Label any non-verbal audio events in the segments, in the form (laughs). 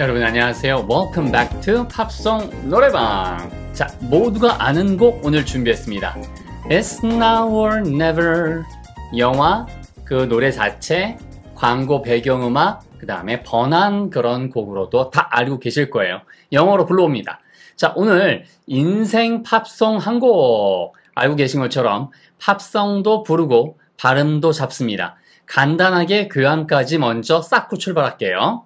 여러분 안녕하세요. Welcome back to 팝송 노래방. 자, 모두가 아는 곡 오늘 준비했습니다. It's Now or Never 영화 그 노래 자체 광고 배경음악 그 다음에 번안 그런 곡으로도 다 알고 계실 거예요. 영어로 불러옵니다. 자, 오늘 인생 팝송 한 곡 알고 계신 것처럼 팝송도 부르고 발음도 잡습니다. 간단하게 교양까지 먼저 쌓고 출발할게요.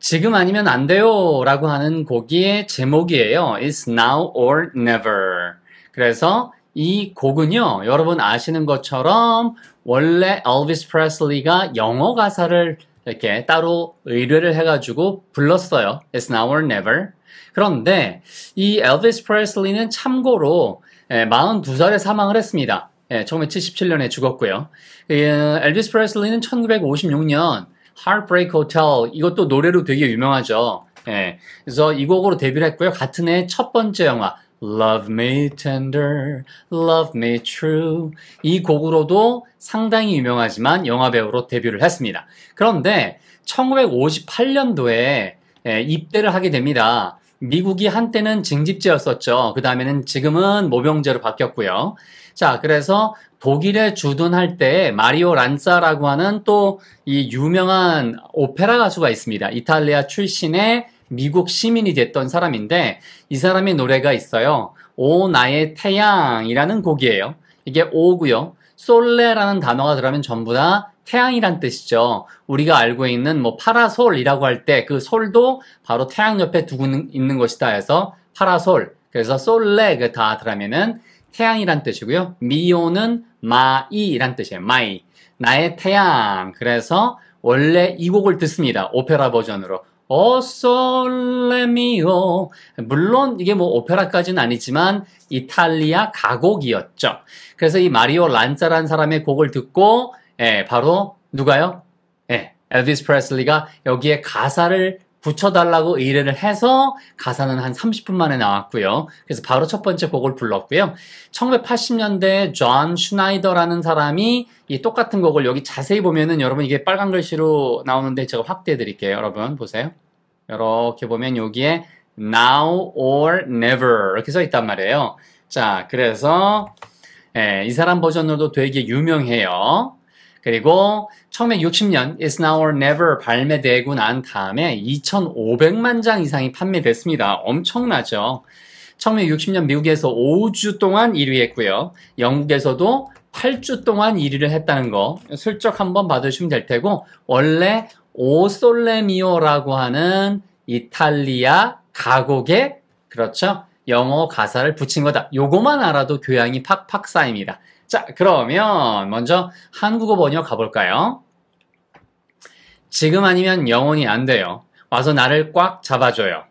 지금 아니면 안 돼요 라고 하는 곡의 제목이에요. It's now or never. 그래서 이 곡은요, 여러분 아시는 것처럼 원래 엘비스 프레슬리가 영어 가사를 이렇게 따로 의뢰를 해가지고 불렀어요. It's now or never. 그런데 이 엘비스 프레슬리는 참고로 42살에 예, 사망을 했습니다. 1977년에 예, 죽었고요. 엘비스 프레슬리는 1956년 Heartbreak Hotel 이것도 노래로 되게 유명하죠. 예. 그래서 이 곡으로 데뷔를 했고요. 같은 해 첫 번째 영화 Love Me Tender, Love Me True 이 곡으로도 상당히 유명하지만 영화 배우로 데뷔를 했습니다. 그런데 1958년도에 예, 입대를 하게 됩니다. 미국이 한때는 징집제였었죠. 그 다음에는 지금은 모병제로 바뀌었고요. 자, 그래서 독일에 주둔할 때 마리오 란사라고 하는 또 이 유명한 오페라 가수가 있습니다. 이탈리아 출신의 미국 시민이 됐던 사람인데 이 사람의 노래가 있어요. 오 나의 태양이라는 곡이에요. 이게 오고요. 솔레라는 단어가 들어가면 전부 다 태양이란 뜻이죠. 우리가 알고 있는 뭐 파라솔이라고 할 때 그 솔도 바로 태양 옆에 두고 있는 것이다 해서 파라솔. 그래서 솔레 그 다 들어가면은 태양이란 뜻이고요. 미오는 마이란 뜻이에요. 마이. 나의 태양. 그래서 원래 이 곡을 듣습니다. 오페라 버전으로. 어솔레미오. 물론 이게 뭐 오페라까지는 아니지만 이탈리아 가곡이었죠. 그래서 이 마리오 란자라는 사람의 곡을 듣고 예, 바로 누가요? 예, 엘비스 프레슬리가 여기에 가사를 붙여달라고 의뢰를 해서 가사는 한 30분 만에 나왔고요. 그래서 바로 첫 번째 곡을 불렀고요. 1980년대 존 슈나이더라는 사람이 이 똑같은 곡을 여기 자세히 보면은 여러분 이게 빨간 글씨로 나오는데 제가 확대해 드릴게요. 여러분 보세요. 이렇게 보면 여기에 now or never 이렇게 써 있단 말이에요. 자, 그래서 예, 이 사람 버전으로도 되게 유명해요. 그리고 1960년 It's Now or Never 발매되고 난 다음에 2,500만 장 이상이 판매됐습니다. 엄청나죠. 1960년 미국에서 5주 동안 1위 했고요. 영국에서도 8주 동안 1위를 했다는 거 슬쩍 한번 봐주시면 될 테고 원래 오솔레미오라고 하는 이탈리아 가곡에 그렇죠 영어 가사를 붙인 거다. 요거만 알아도 교양이 팍팍 쌓입니다. 자, 그러면 먼저 한국어 번역 가볼까요? 지금 아니면 영원히 안 돼요. 와서 나를 꽉 잡아줘요.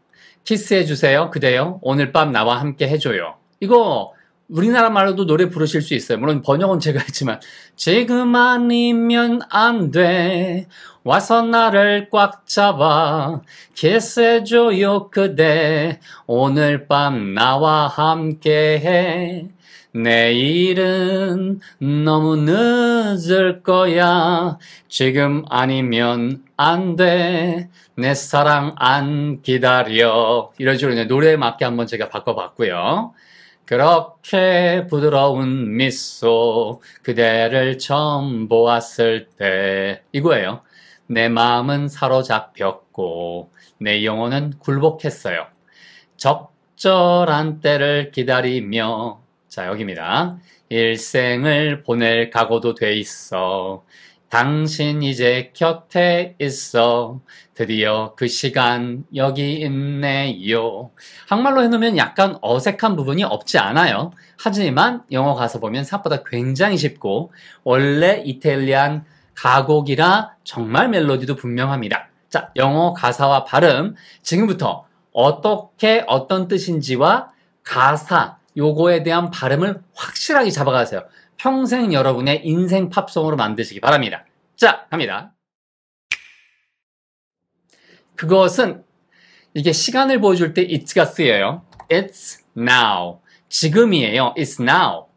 키스해주세요. 그대요. 오늘 밤 나와 함께 해줘요. 이거 우리나라 말로도 노래 부르실 수 있어요. 물론 번역은 제가 했지만 지금 아니면 안 돼. 와서 나를 꽉 잡아 기스해줘요 그대 오늘 밤 나와 함께해 내일은 너무 늦을 거야 지금 아니면 안 돼 내 사랑 안 기다려 이런 식으로 노래에 맞게 한번 제가 바꿔봤고요 그렇게 부드러운 미소 그대를 처음 보았을 때 이거예요 내 마음은 사로잡혔고 내 영혼은 굴복했어요. 적절한 때를 기다리며 자 여기입니다. 일생을 보낼 각오도 돼 있어. 당신 이제 곁에 있어. 드디어 그 시간 여기 있네요. 한말로 해놓으면 약간 어색한 부분이 없지 않아요. 하지만 영어 가서 보면 생각보다 굉장히 쉽고 원래 이탈리안 가곡이라 정말 멜로디도 분명합니다. 자, 영어 가사와 발음. 지금부터 어떻게 어떤 뜻인지와 가사, 요거에 대한 발음을 확실하게 잡아가세요. 평생 여러분의 인생 팝송으로 만드시기 바랍니다. 자, 갑니다. 그것은 이게 시간을 보여줄 때 it's가 쓰여요. It's now. 지금이에요. It's now.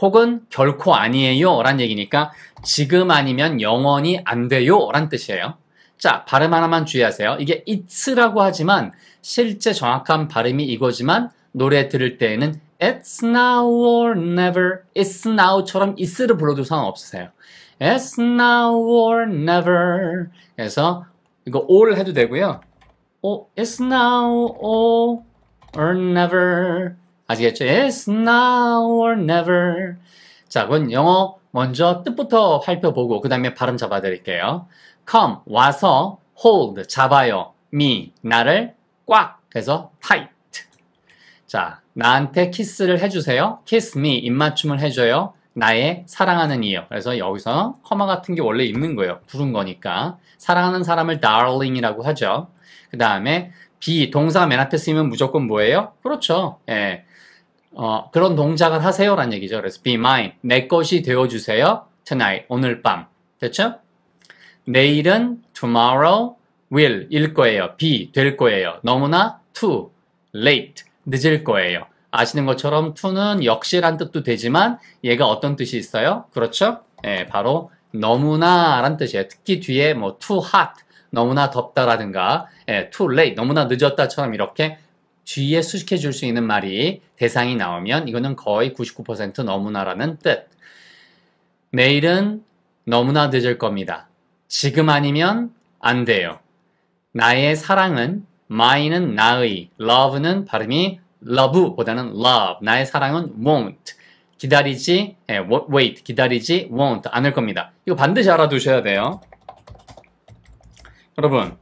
혹은 결코 아니에요 라는 얘기니까 지금 아니면 영원히 안 돼요 라는 뜻이에요. 자, 발음 하나만 주의하세요. 이게 it's라고 하지만 실제 정확한 발음이 이거지만 노래 들을 때에는 it's now or never, it's now처럼 it's를 불러도 상관없으세요. it's now or never. 그래서 이거 all 해도 되고요. 오, 어, it's now or never. 아시겠죠? It's now or never. 자, 그건 영어 먼저 뜻부터 살펴보고 그 다음에 발음 잡아드릴게요. Come, 와서, hold, 잡아요. Me, 나를 꽉. 그래서 tight. 자, 나한테 키스를 해주세요. Kiss me, 입맞춤을 해줘요. 나의 사랑하는 이요 그래서 여기서 커마 같은 게 원래 있는 거예요. 부른 거니까. 사랑하는 사람을 darling이라고 하죠. 그 다음에 be 동사 맨 앞에 쓰이면 무조건 뭐예요? 그렇죠. 예. 어, 그런 동작을 하세요라는 얘기죠. 그래서 be mine, 내 것이 되어주세요. tonight, 오늘 밤. 됐죠? 내일은 tomorrow will, 일 거예요. be, 될 거예요. 너무나 too, late, 늦을 거예요. 아시는 것처럼 to는 역시란 뜻도 되지만 얘가 어떤 뜻이 있어요? 그렇죠? 예, 바로 너무나 란 뜻이에요. 특히 뒤에 뭐 too hot, 너무나 덥다라든가 예, too late, 너무나 늦었다처럼 이렇게 뒤에 수식해 줄 수 있는 말이 대상이 나오면 이거는 거의 99% 너무나라는 뜻. 내일은 너무나 늦을 겁니다. 지금 아니면 안 돼요. 나의 사랑은 my는 나의, love는 발음이 love보다는 love. 나의 사랑은 won't. 기다리지, 예, wait, 기다리지, won't, 않을 겁니다. 이거 반드시 알아두셔야 돼요. 여러분,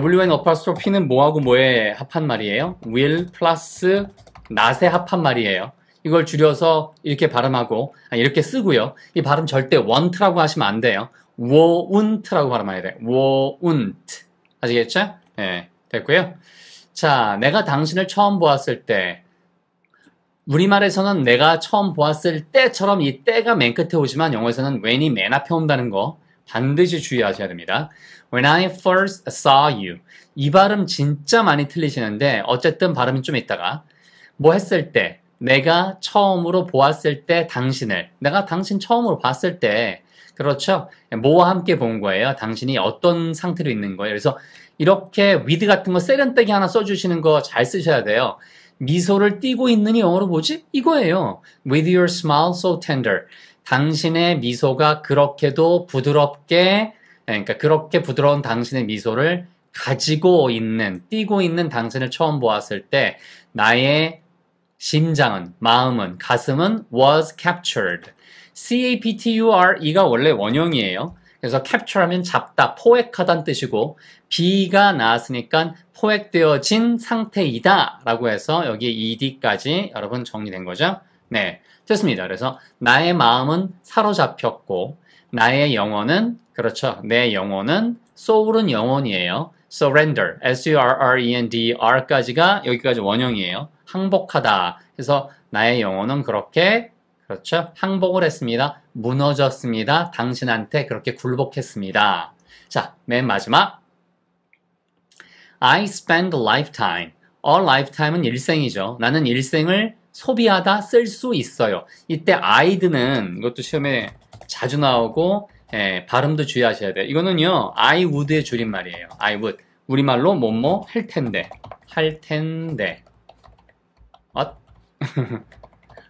WN 어파스트로피는 뭐하고 뭐에 합한 말이에요? will 플러스 not에 합한 말이에요. 이걸 줄여서 이렇게 발음하고 아니, 이렇게 쓰고요. 이 발음 절대 want라고 하시면 안 돼요. w o n t 라고 발음해야 돼요. w o n t 아시겠죠? 예, 네, 됐고요. 자, 내가 당신을 처음 보았을 때 우리말에서는 내가 처음 보았을 때처럼 이 때가 맨 끝에 오지만 영어에서는 when이 맨 앞에 온다는 거 반드시 주의하셔야 됩니다. When I first saw you. 이 발음 진짜 많이 틀리시는데 어쨌든 발음이 좀 있다가 뭐 했을 때 내가 처음으로 보았을 때 당신을 내가 당신 처음으로 봤을 때 그렇죠? 뭐와 함께 본 거예요. 당신이 어떤 상태로 있는 거예요. 그래서 이렇게 위드 같은 거 세련되게 하나 써주시는 거 잘 쓰셔야 돼요. 미소를 띄고 있는 이 영어로 뭐지? 이거예요. With your smile so tender. 당신의 미소가 그렇게도 부드럽게 예, 그러니까 그렇게 부드러운 당신의 미소를 가지고 있는 띄고 있는 당신을 처음 보았을 때 나의 심장은 마음은 가슴은 was captured. capture가 원래 원형이에요. 그래서 capture하면 잡다, 포획하다는 뜻이고 be가 나왔으니까 포획되어진 상태이다라고 해서 여기 ed까지 여러분 정리된 거죠. 네, 됐습니다. 그래서 나의 마음은 사로잡혔고 나의 영혼은 그렇죠. 내 영혼은 소울은 영혼이에요. surrender, s-u-r-r-e-n-d, r까지가 여기까지 원형이에요. 항복하다. 그래서 나의 영혼은 그렇게 그렇죠. 항복을 했습니다. 무너졌습니다. 당신한테 그렇게 굴복했습니다. 자, 맨 마지막 I spend a lifetime. a lifetime은 일생이죠. 나는 일생을 소비하다 쓸 수 있어요. 이때 아이드는 이것도 시험에 자주 나오고 예, 발음도 주의하셔야 돼요. 이거는요. I would의 줄임말이에요. I would. 우리말로 뭐뭐 할 텐데. 할 텐데. (laughs)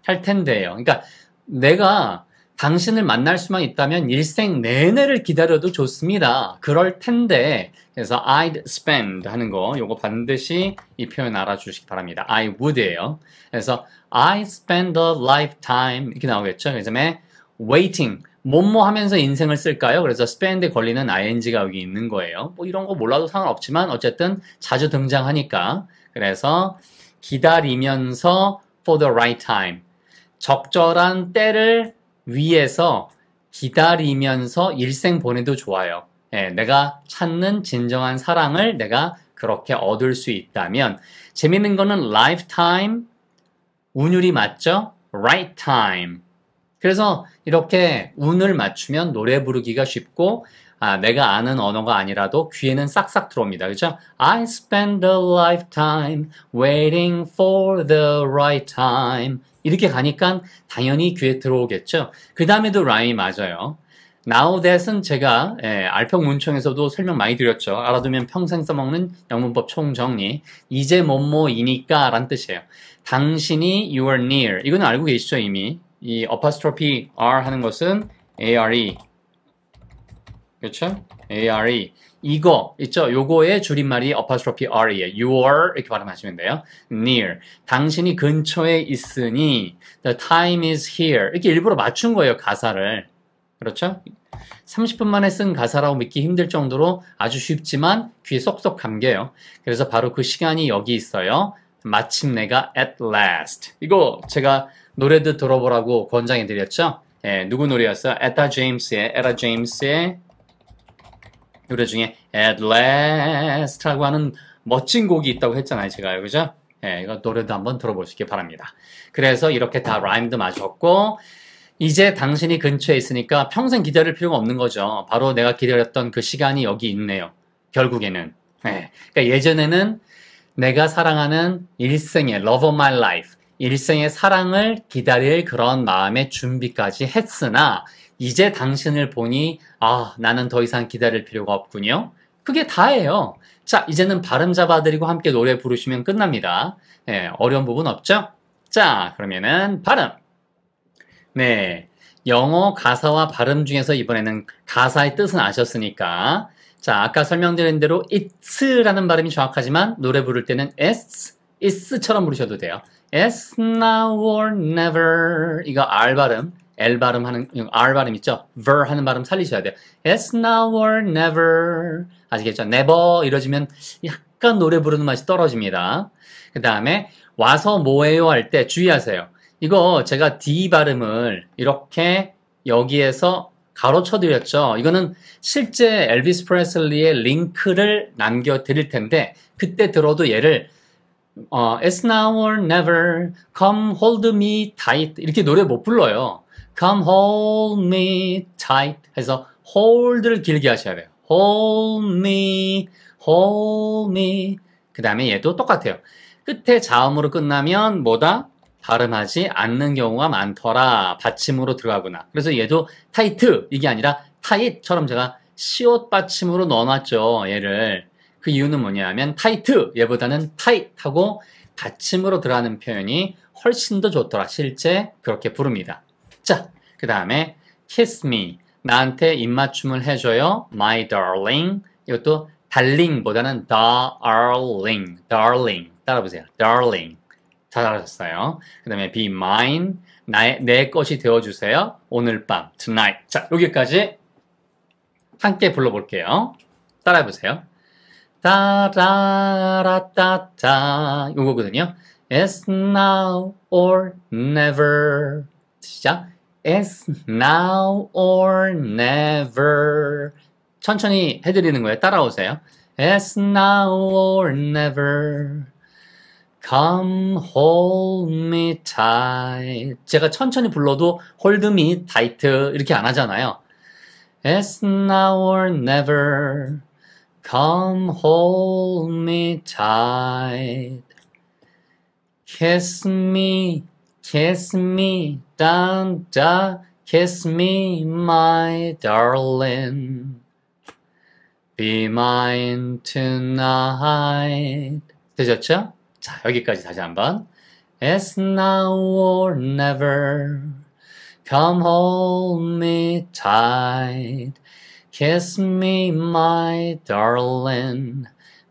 할 텐데요. 그러니까 내가 당신을 만날 수만 있다면 일생 내내를 기다려도 좋습니다. 그럴 텐데. 그래서 I'd spend 하는 거, 요거 반드시 이 표현 알아주시기 바랍니다. I would예요. 그래서 I spend a lifetime 이렇게 나오겠죠. 그 다음에 waiting. 뭐뭐 하면서 인생을 쓸까요? 그래서 spend에 걸리는 ing가 여기 있는 거예요. 뭐 이런 거 몰라도 상관없지만 어쨌든 자주 등장하니까. 그래서 기다리면서 for the right time. 적절한 때를 위에서 기다리면서 일생 보내도 좋아요. 예, 내가 찾는 진정한 사랑을 내가 그렇게 얻을 수 있다면 재밌는 거는 lifetime 운율이 맞죠? right time. 그래서 이렇게 운을 맞추면 노래 부르기가 쉽고 아, 내가 아는 언어가 아니라도 귀에는 싹싹 들어옵니다. 그죠? I spend a lifetime waiting for the right time. 이렇게 가니까 당연히 귀에 들어오겠죠. 그 다음에도 라임이 맞아요. Now that은 제가 예, 알평문청에서도 설명 많이 드렸죠. 알아두면 평생 써먹는 영문법 총정리. 이제 뭐뭐이니까 라는 뜻이에요. 당신이 you are near. 이거는 알고 계시죠 이미. 이 apostrophe r 하는 것은 are 그렇죠? ARE. 이거 있죠? 요거의 줄임말이 apostrophe R이에요. You are 이렇게 발음하시면 돼요. Near. 당신이 근처에 있으니 the time is here. 이렇게 일부러 맞춘 거예요, 가사를. 그렇죠? 30분 만에 쓴 가사라고 믿기 힘들 정도로 아주 쉽지만 귀에 쏙쏙 감겨요. 그래서 바로 그 시간이 여기 있어요. 마침 내가 at last. 이거 제가 노래도 들어보라고 권장해 드렸죠? 예, 누구 노래였어요? 에타 제임스의, 에라 제임스의 노래 중에 At Last라고 하는 멋진 곡이 있다고 했잖아요, 제가요. 그죠? 예, 이거 노래도 한번 들어보시기 바랍니다. 그래서 이렇게 다 라임도 맞췄고 이제 당신이 근처에 있으니까 평생 기다릴 필요가 없는 거죠. 바로 내가 기다렸던 그 시간이 여기 있네요. 결국에는. 예. 그러니까 예전에는 내가 사랑하는 일생의 love of my life, 일생의 사랑을 기다릴 그런 마음의 준비까지 했으나 이제 당신을 보니 아 나는 더 이상 기다릴 필요가 없군요. 그게 다예요. 자 이제는 발음 잡아드리고 함께 노래 부르시면 끝납니다. 네, 어려운 부분 없죠? 자 그러면은 발음. 네 영어 가사와 발음 중에서 이번에는 가사의 뜻은 아셨으니까 자 아까 설명드린 대로 it's라는 발음이 정확하지만 노래 부를 때는 s it's처럼 부르셔도 돼요. It's now or never 이거 R 발음 L 발음하는 R 발음 있죠? ver 하는 발음 살리셔야 돼요. It's now or never 아시겠죠? never 이러지면 약간 노래 부르는 맛이 떨어집니다. 그 다음에 와서 뭐해요 할 때 주의하세요. 이거 제가 D 발음을 이렇게 여기에서 가로쳐 드렸죠. 이거는 실제 엘비스 프레슬리의 링크를 남겨 드릴 텐데 그때 들어도 얘를 어, It's now or never, come hold me tight 이렇게 노래 못 불러요. Come hold me tight 해서 hold를 길게 하셔야 돼요. hold me, hold me. 그 다음에 얘도 똑같아요. 끝에 자음으로 끝나면 뭐다? 발음하지 않는 경우가 많더라. 받침으로 들어가구나. 그래서 얘도 타이트 이게 아니라 타잇처럼 제가 시옷 받침으로 넣어놨죠. 얘를. 그 이유는 뭐냐면 타이트 얘보다는 타잇하고 받침으로 들어가는 표현이 훨씬 더 좋더라. 실제 그렇게 부릅니다. 그 다음에 kiss me 나한테 입맞춤을 해줘요. my darling 이것도 달링보다는 darling darling 따라보세요. darling 잘하셨어요. 그 다음에 be mine 나의, 내 것이 되어주세요. 오늘 밤 tonight 자 여기까지 함께 불러볼게요. 따라해보세요. 따라라따따 요거거든요. It's now or never 시작 It's now or never. 천천히 해드리는 거예요. 따라오세요. It's now or never. Come hold me tight. 제가 천천히 불러도 hold me tight 이렇게 안 하잖아요. It's now or never. Come hold me tight. Kiss me Kiss me, down, da, kiss me, my darling. Be mine tonight. 되셨죠? 자, 여기까지 다시 한번. It's now or never. Come hold me tight. Kiss me, my darling.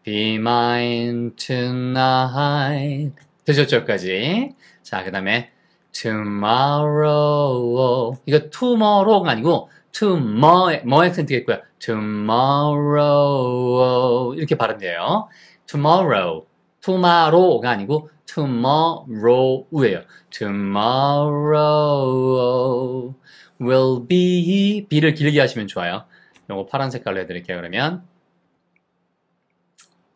Be mine tonight. 되셨죠까지. 자, 그 다음에 tomorrow. 이거 tomorrow가 아니고 tomorrow, 뭐 액센트겠고요. tomorrow. 이렇게 발음돼요. tomorrow. tomorrow가 아니고 tomorrow예요. tomorrow will be b를 길게 하시면 좋아요. 요거 파란 색깔로 해드릴게요. 그러면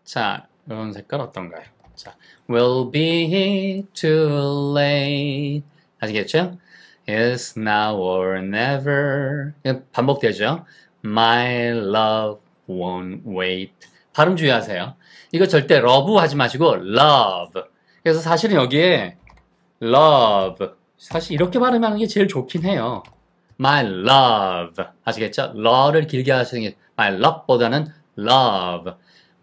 자, 이런 색깔 어떤가요? 자, will be too late. 아시겠죠? It's now or never. 반복되죠? My love won't wait. 발음 주의하세요. 이거 절대 love 하지 마시고 love. 그래서 사실은 여기에 love. 사실 이렇게 발음하는 게 제일 좋긴 해요. My love. 아시겠죠? love를 길게 하시는 게 my love보다는 love.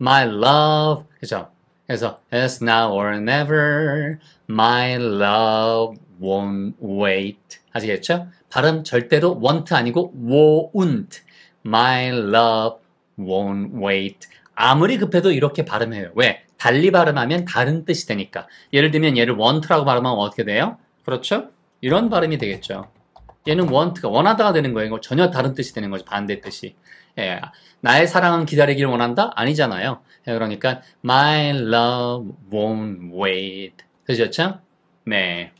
My love. 그죠? 그래서 It's now or never, my love won't wait. 아시겠죠? 발음 절대로 w a n t 아니고 won't. My love won't wait. 아무리 급해도 이렇게 발음해요. 왜? 달리 발음하면 다른 뜻이 되니까. 예를 들면 얘를 want라고 발음하면 어떻게 돼요? 그렇죠? 이런 발음이 되겠죠. 얘는 원트가 원하다가 되는 거예요. 전혀 다른 뜻이 되는 거죠. 반대 뜻이. 예, 나의 사랑은 기다리기를 원한다? 아니잖아요. 예, 그러니까 my love won't wait. 되셨죠? 그렇죠? 네.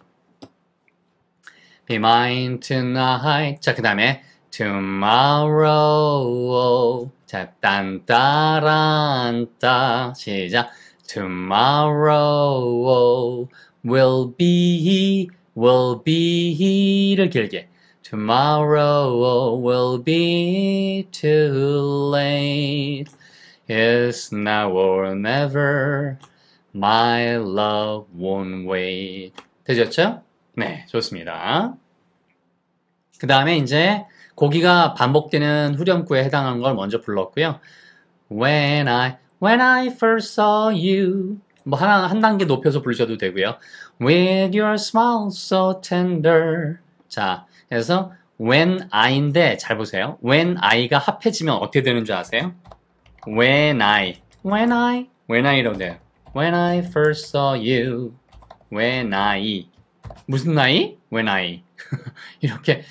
Be mine tonight. 자, 그 다음에 tomorrow. 자, 딴따란따. 시작. tomorrow will be, will be를 길게. Tomorrow will be too late. It's now or never. My love won't wait. 되셨죠? 네, 좋습니다. 그 다음에 이제 고기가 반복되는 후렴구에 해당하는 걸 먼저 불렀고요. When I, when I first saw you. 뭐 하나, 한 단계 높여서 부르셔도 되고요. With your smile so tender. 자, 그래서 when I인데 잘 보세요. when I가 합해지면 어떻게 되는 줄 아세요? when I, when I, when I로 돼요. when I first saw you, when I 무슨 나이? when I (laughs) 이렇게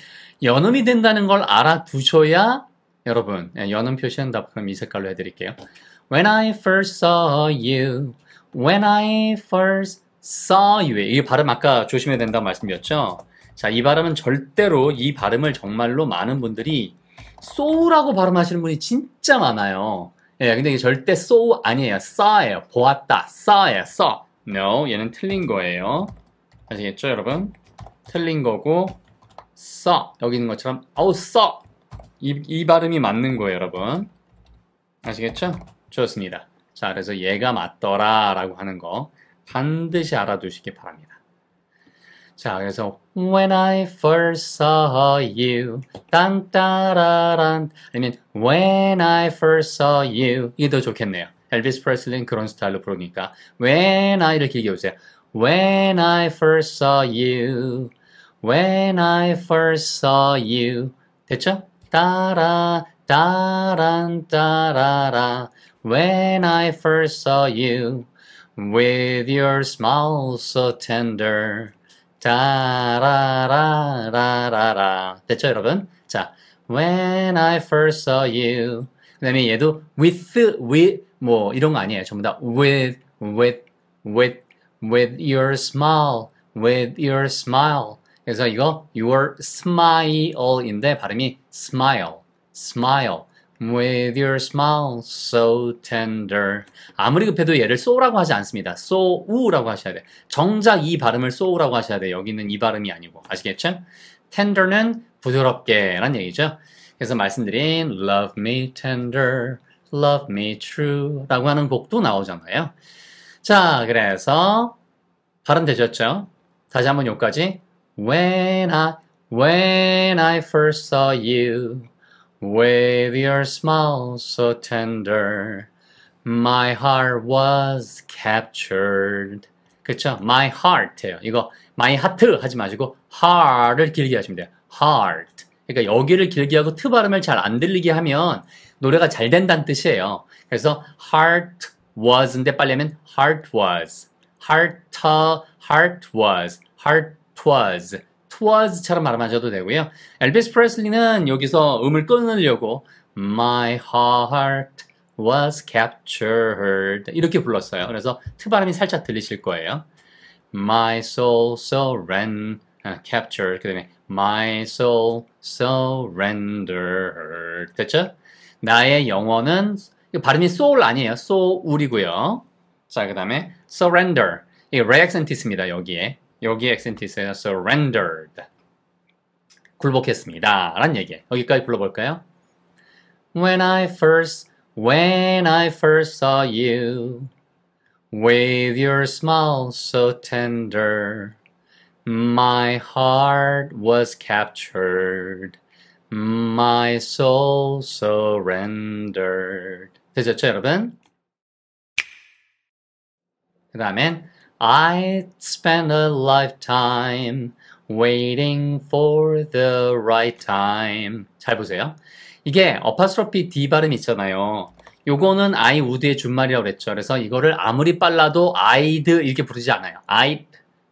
연음이 된다는 걸 알아두셔야 여러분 예, 연음 표시한다 그럼 이 색깔로 해드릴게요. When I first saw you, when I first saw you 이게 발음 아까 조심해야 된다고 말씀드렸죠. 자, 이 발음은 절대로 이 발음을 정말로 많은 분들이 소우라고 발음하시는 분이 진짜 많아요. 예, 근데 이게 절대 소우 아니에요. 싸예요. 보았다. 싸예요. 써. No, 얘는 틀린 거예요. 아시겠죠, 여러분? 틀린 거고 써 여기 있는 것처럼 어우 써 이, 이 발음이 맞는 거예요, 여러분. 아시겠죠? 좋습니다. 자, 그래서 얘가 맞더라 라고 하는 거 반드시 알아두시기 바랍니다. 자, 그래서 When I first saw you, 딴따라란 아니면 When I first saw you 이게 더 좋겠네요. 엘비스 프레슬린 그런 스타일로 부르니까 When I를 길게 보세요. When I first saw you, When I first saw you 됐죠? 따라 따란 따라라 When I first saw you With your smile so tender 자라라라라라 됐죠 여러분? 자 When I first saw you 그 다음에 얘도 with, with 뭐 이런 거 아니에요 전부 다 with, with, with, with your smile with your smile 그래서 이거 your smile인데 발음이 smile, smile With your smile so tender. 아무리 급해도 얘를 so라고 하지 않습니다. so, 우라고 하셔야 돼. 정작 이 발음을 so라고 하셔야 돼. 여기 는이 발음이 아니고. 아시겠죠? tender는 부드럽게 라는 얘기죠. 그래서 말씀드린 love me tender, love me true 라고 하는 곡도 나오잖아요. 자, 그래서 발음 되셨죠? 다시 한번 여기까지. When I, when I first saw you. With your smile so tender, my heart was captured. 그쵸? My heart예요. 이거 my heart 하지 마시고 heart을 길게 하시면 돼요. heart. 그러니까 여기를 길게 하고 트 발음을 잘 안 들리게 하면 노래가 잘 된다는 뜻이에요. 그래서 heart was인데 빨리 하면 heart was, heart, heart was, heart was. towards처럼 발음하셔도 되고요. 엘비스 프레슬리는 여기서 음을 끊으려고 my heart was captured 이렇게 불렀어요. 그래서 트 발음이 살짝 들리실 거예요. My soul surrender 아, captured 그 다음에 my soul surrendered 됐죠? 나의 영혼은 발음이 soul 아니에요. soul이고요. 자, 그 다음에 surrender. 이게 래 액센트 있습니다. 여기에. 여기 엑센티스는 surrendered 굴복했습니다. 라는 얘기. 여기까지 불러볼까요? When I first, when I first saw you With your smile so tender, my heart was captured, my soul surrendered. 되셨죠, 여러분? 그 다음엔 I spent a lifetime waiting for the right time. 잘 보세요. 이게 어파스트로피 D 발음 있잖아요. 요거는 I would의 준말이라고 그랬죠. 그래서 이거를 아무리 빨라도 I'd 이렇게 부르지 않아요. I'd,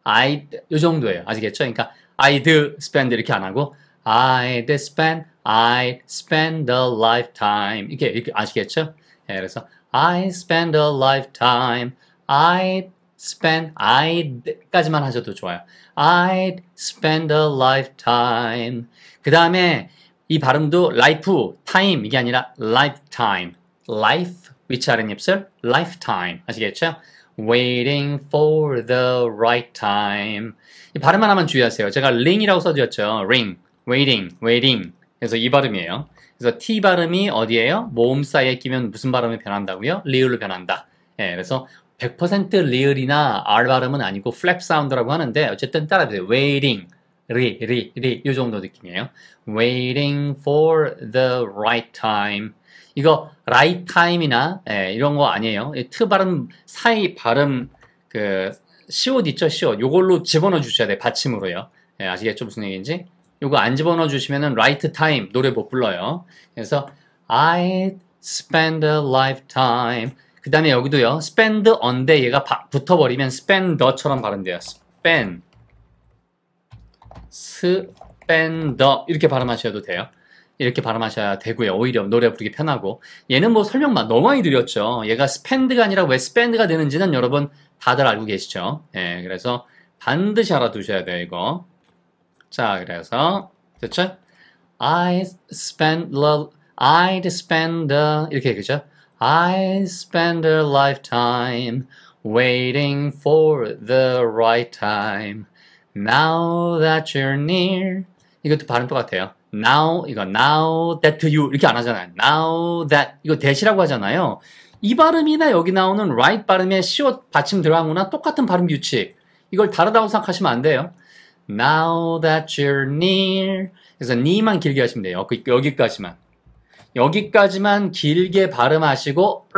I'd 요 정도예요. 아시겠죠? 그러니까 I'd spend 이렇게 안 하고 I'd spend, I'd spend a lifetime 이렇게, 이렇게 아시겠죠? 네, 그래서 I spend a lifetime, I'd spend I'd까지만 하셔도 좋아요. I'd spend a lifetime. 그 다음에 이 발음도 life, time 이게 아니라 lifetime, life 위치 하는입술 lifetime 아시겠죠? Waiting for the right time. 이 발음 하나만 주의하세요. 제가 ring이라고 써드렸죠. ring, waiting, waiting. 그래서 이 발음이에요. 그래서 t 발음이 어디예요? 모음 사이에 끼면 무슨 발음이 변한다고요? 리을로 변한다. 예, 그래서 100% 리얼이나 R 발음은 아니고 flap 사운드라고 하는데 어쨌든 따라 드세요. waiting, 리, 리, 리, 이 정도 느낌이에요. waiting for the right time. 이거 right time이나 예, 이런 거 아니에요. 트 발음 사이 발음 그 시옷 있죠, 시옷. 요걸로 집어넣어 주셔야 돼 받침으로요. 예, 아시겠죠 무슨 얘기인지? 요거 안 집어넣어 주시면은 right time 노래 못 불러요. 그래서 I spend a lifetime 그 다음에 여기도요. spend on데 얘가 바, 붙어버리면 spender처럼 발음돼요. spend, spender 이렇게 발음하셔도 돼요. 이렇게 발음하셔야 되고요. 오히려 노래 부르기 편하고 얘는 뭐 설명만 너무 많이 드렸죠. 얘가 spend가 아니라 왜 spend가 되는지는 여러분 다들 알고 계시죠. 예, 그래서 반드시 알아두셔야 돼요. 이거 자 그래서 됐죠? I spend love, I'd spend 이렇게 그죠? I spend a lifetime waiting for the right time. Now that you're near. 이것도 발음 똑같아요. Now 이거 now that you 이렇게 안 하잖아요. Now that 이거 that이라고 하잖아요. 이 발음이나 여기 나오는 right 발음에 시옷 받침 들어간 거나 똑같은 발음 규칙. 이걸 다르다고 생각하시면 안 돼요. Now that you're near. 그래서 니만 길게 하시면 돼요. 여기까지만. 여기까지만 길게 발음하시고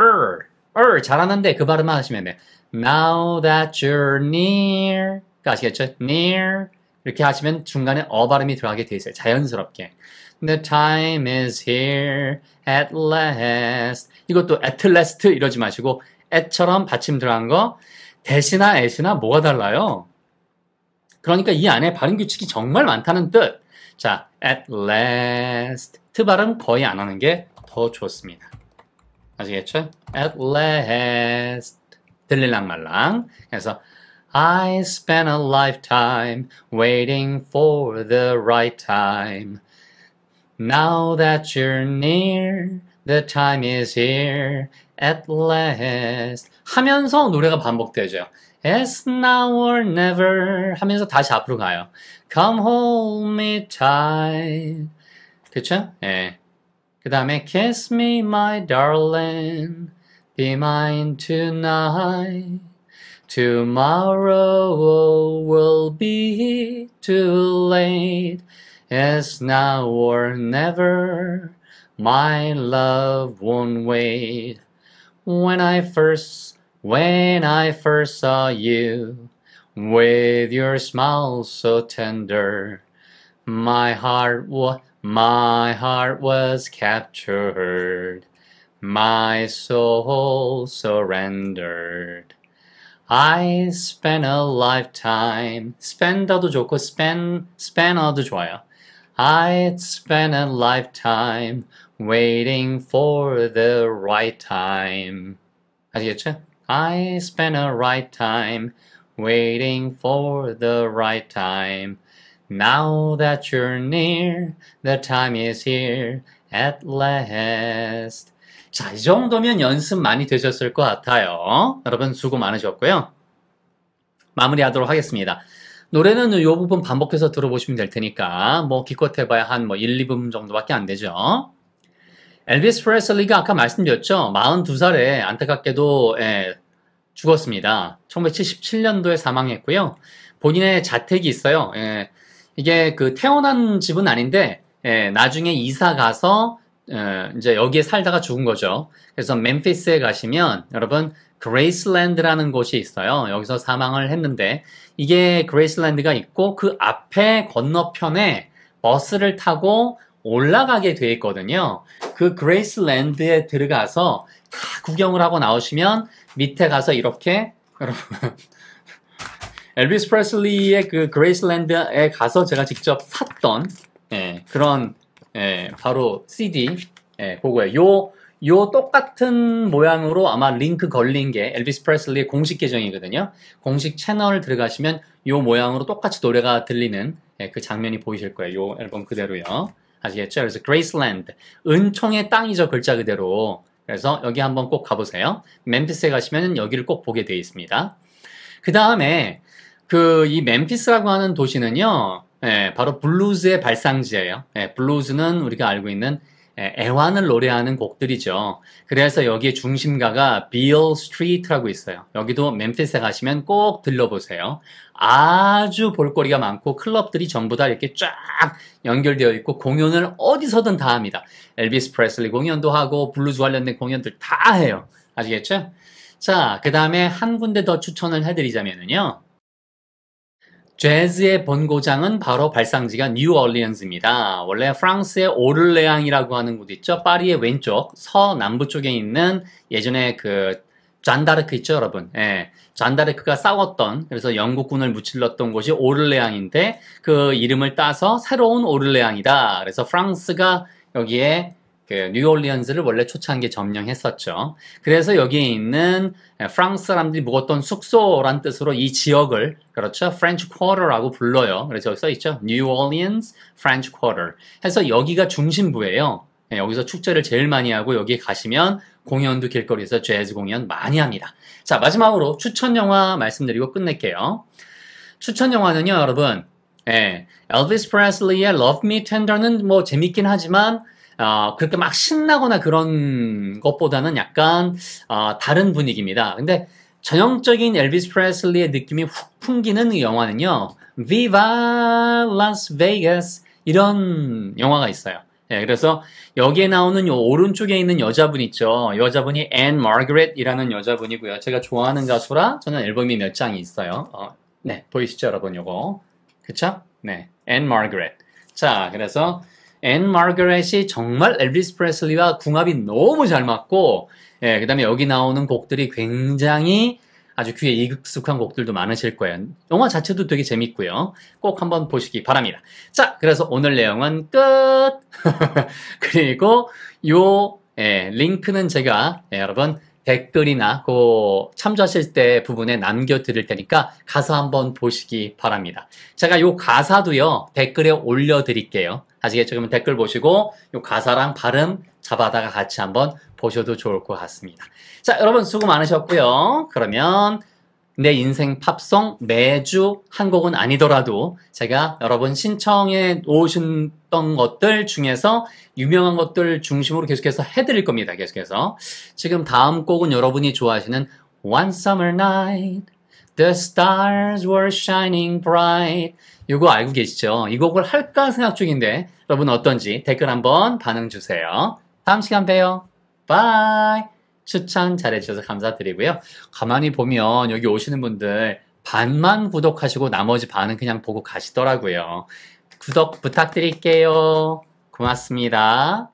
er, 잘하는데 그 발음만 하시면 돼요. Now that you're near 그 아시겠죠? near 이렇게 하시면 중간에 어 발음이 들어가게 돼 있어요. 자연스럽게. The time is here at last 이것도 at last 이러지 마시고 at처럼 받침 들어간 거 대시나 at이나 뭐가 달라요? 그러니까 이 안에 발음 규칙이 정말 많다는 뜻. 자, at last 트 발음 거의 안 하는 게 더 좋습니다. 아시겠죠? At last 들릴랑 말랑 그래서 I spent a lifetime waiting for the right time. Now that you're near, the time is here at last. 하면서 노래가 반복되죠. It's now or never 하면서 다시 앞으로 가요. Come hold me tight. 됐죠? 예. 그 다음에 Kiss me my darling Be mine tonight Tomorrow will be too late It's now or never My love won't wait When I first, when I first saw you With your smile so tender My heart was my heart was captured, my soul surrendered. I spent a lifetime. spend도 좋고 spend spend도 좋아요. I spent a lifetime waiting for the right time. 아시겠죠? I spent a right time waiting for the right time. Now that you're near, the time is here at last. 자, 이 정도면 연습 많이 되셨을 것 같아요. 여러분 수고 많으셨고요. 마무리하도록 하겠습니다. 노래는 이 부분 반복해서 들어보시면 될 테니까 뭐 기껏 해봐야 한뭐 1, 2분 정도밖에 안 되죠. 엘비스 프레슬리가 아까 말씀드렸죠. 42살에 안타깝게도 예, 죽었습니다. 1977년도에 사망했고요. 본인의 자택이 있어요. 예, 이게 그 태어난 집은 아닌데 예, 나중에 이사 가서 예, 이제 여기에 살다가 죽은 거죠. 그래서 멤피스에 가시면 여러분 그레이슬랜드라는 곳이 있어요. 여기서 사망을 했는데 이게 그레이슬랜드가 있고 그 앞에 건너편에 버스를 타고 올라가게 돼 있거든요. 그 그레이슬랜드에 들어가서 다 구경을 하고 나오시면 밑에 가서 이렇게 (laughs) 여러분 엘비스 프레슬리의 그 그레이슬랜드에 가서 제가 직접 샀던 예, 그런 예, 바로 CD 예, 그거예요. 요, 똑같은 모양으로 아마 링크 걸린 게 엘비스 프레슬리의 공식 계정이거든요. 공식 채널 들어가시면 요 모양으로 똑같이 노래가 들리는 예, 그 장면이 보이실 거예요. 요 앨범 그대로요. 아시겠죠? 그래서 그레이슬랜드 은총의 땅이죠 글자 그대로. 그래서 여기 한번 꼭 가보세요. 멤피스에 가시면 여기를 꼭 보게 되어 있습니다. 그 다음에 그이 멤피스라고 하는 도시는요. 예, 바로 블루즈의 발상지예요. 예, 블루즈는 우리가 알고 있는 예, 애환을 노래하는 곡들이죠. 그래서 여기에 중심가가 빌 스트리트라고 있어요. 여기도 멤피스에 가시면 꼭 들러보세요. 아주 볼거리가 많고 클럽들이 전부 다 이렇게 쫙 연결되어 있고 공연을 어디서든 다 합니다. 엘비스 프레슬리 공연도 하고 블루즈 관련된 공연들 다 해요. 아시겠죠? 자, 그 다음에 한 군데 더 추천을 해드리자면요. 재즈의 본고장은 바로 발상지가 뉴얼리언스입니다 원래 프랑스의 오를레앙이라고 하는 곳 있죠. 파리의 왼쪽 서남부 쪽에 있는 예전에 그 잔다르크 있죠, 여러분. 예. 잔다르크가 싸웠던 그래서 영국군을 무찔렀던 곳이 오를레앙인데 그 이름을 따서 새로운 오를레앙이다. 그래서 프랑스가 여기에 그 뉴올리언스를 원래 초창기 점령했었죠. 그래서 여기에 있는 프랑스 사람들이 묵었던 숙소란 뜻으로 이 지역을 그렇죠. French Quarter라고 불러요. 그래서 여기 써 있죠. New Orleans French Quarter. 해서 여기가 중심부예요. 예, 여기서 축제를 제일 많이 하고 여기에 가시면 공연도 길거리에서 재즈 공연 많이 합니다. 자, 마지막으로 추천 영화 말씀드리고 끝낼게요. 추천 영화는요, 여러분. 예, 엘비스 프레슬리의 Love Me Tender는 뭐 재밌긴 하지만 어, 그렇게 막 신나거나 그런 것보다는 약간 어, 다른 분위기입니다. 근데 전형적인 엘비스 프레슬리의 느낌이 훅 풍기는 영화는요. Viva Las Vegas 이런 영화가 있어요. 예, 그래서 여기에 나오는 요 오른쪽에 있는 여자분 있죠. 여자분이 앤마그렛이라는 여자분이고요. 제가 좋아하는 가수라 저는 앨범이 몇 장이 있어요. 어, 네, 보이시죠 여러분 요거. 그쵸? 네, 앤마그렛 자, 그래서 앤 마거렛이 르 정말 엘비스 프레슬리와 궁합이 너무 잘 맞고 예, 그다음에 여기 나오는 곡들이 굉장히 아주 귀에 익숙한 곡들도 많으실 거예요. 영화 자체도 되게 재밌고요. 꼭 한번 보시기 바랍니다. 자, 그래서 오늘 내용은 끝. (laughs) 그리고 요 예, 링크는 제가 예, 여러분 댓글이나 그 참조하실 때 부분에 남겨드릴 테니까 가서 한번 보시기 바랍니다. 제가 요 가사도요 댓글에 올려드릴게요. 아시겠죠? 그러면 댓글 보시고 요 가사랑 발음 잡아다가 같이 한번 보셔도 좋을 것 같습니다. 자, 여러분 수고 많으셨고요. 그러면 내 인생 팝송 매주 한 곡은 아니더라도 제가 여러분 신청해 오셨던 것들 중에서 유명한 것들 중심으로 계속해서 해드릴 겁니다. 계속해서. 지금 다음 곡은 여러분이 좋아하시는 One Summer Night The Stars Were Shining Bright 이거 알고 계시죠? 이 곡을 할까 생각 중인데 여러분 어떤지 댓글 한번 반응 주세요. 다음 시간 봬요. 바이! 추천 잘해주셔서 감사드리고요. 가만히 보면 여기 오시는 분들 반만 구독하시고 나머지 반은 그냥 보고 가시더라고요. 구독 부탁드릴게요. 고맙습니다.